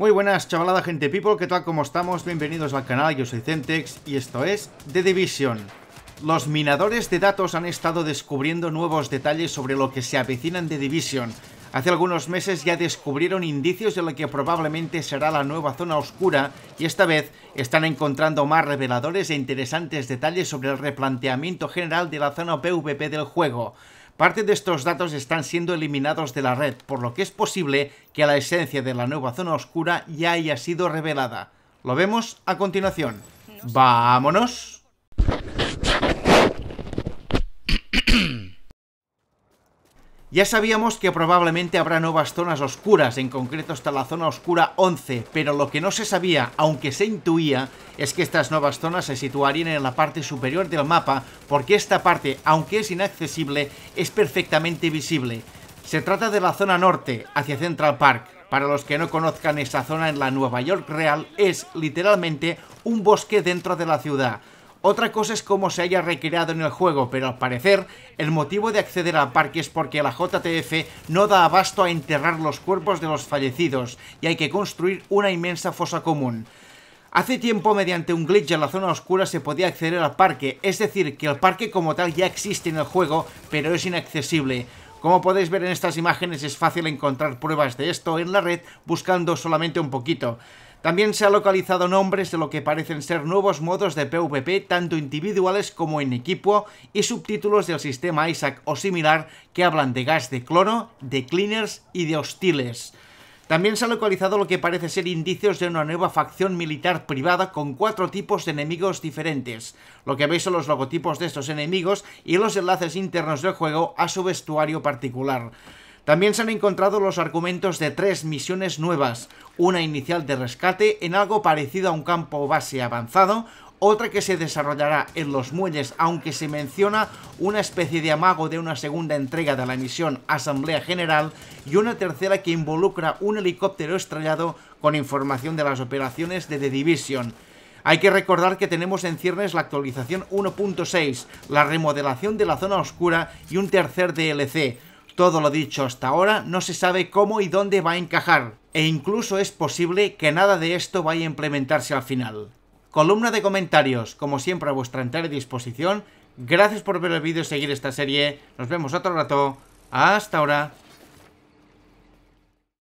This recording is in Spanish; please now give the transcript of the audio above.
Muy buenas chavalada gente people, ¿qué tal? ¿Cómo estamos? Bienvenidos al canal, yo soy Centex y esto es The Division. Los minadores de datos han estado descubriendo nuevos detalles sobre lo que se avecinan de Division. Hace algunos meses ya descubrieron indicios de lo que probablemente será la nueva zona oscura y esta vez están encontrando más reveladores e interesantes detalles sobre el replanteamiento general de la zona PvP del juego. Parte de estos datos están siendo eliminados de la red, por lo que es posible que la esencia de la nueva zona oscura ya haya sido revelada. Lo vemos a continuación. ¡Vámonos! Ya sabíamos que probablemente habrá nuevas zonas oscuras, en concreto hasta la zona oscura 11, pero lo que no se sabía, aunque se intuía, es que estas nuevas zonas se situarían en la parte superior del mapa, porque esta parte, aunque es inaccesible, es perfectamente visible. Se trata de la zona norte, hacia Central Park. Para los que no conozcan esta zona en la Nueva York real, es literalmente un bosque dentro de la ciudad. Otra cosa es cómo se haya recreado en el juego, pero al parecer el motivo de acceder al parque es porque la JTF no da abasto a enterrar los cuerpos de los fallecidos y hay que construir una inmensa fosa común. Hace tiempo, mediante un glitch en la zona oscura, se podía acceder al parque, es decir, que el parque como tal ya existe en el juego, pero es inaccesible. Como podéis ver en estas imágenes, es fácil encontrar pruebas de esto en la red buscando solamente un poquito. También se han localizado nombres de lo que parecen ser nuevos modos de PvP, tanto individuales como en equipo, y subtítulos del sistema Isaac o similar que hablan de gas de clono, de cleaners y de hostiles. También se ha localizado lo que parece ser indicios de una nueva facción militar privada con cuatro tipos de enemigos diferentes. Lo que veis son los logotipos de estos enemigos y los enlaces internos del juego a su vestuario particular. También se han encontrado los argumentos de tres misiones nuevas, una inicial de rescate en algo parecido a un campo base avanzado, otra que se desarrollará en los muelles, aunque se menciona una especie de amago de una segunda entrega de la misión Asamblea General y una tercera que involucra un helicóptero estrellado con información de las operaciones de The Division. Hay que recordar que tenemos en ciernes la actualización 1.6, la remodelación de la zona oscura y un tercer DLC. Todo lo dicho hasta ahora no se sabe cómo y dónde va a encajar, e incluso es posible que nada de esto vaya a implementarse al final. Columna de comentarios, como siempre a vuestra entera disposición. Gracias por ver el vídeo y seguir esta serie. Nos vemos otro rato. Hasta ahora.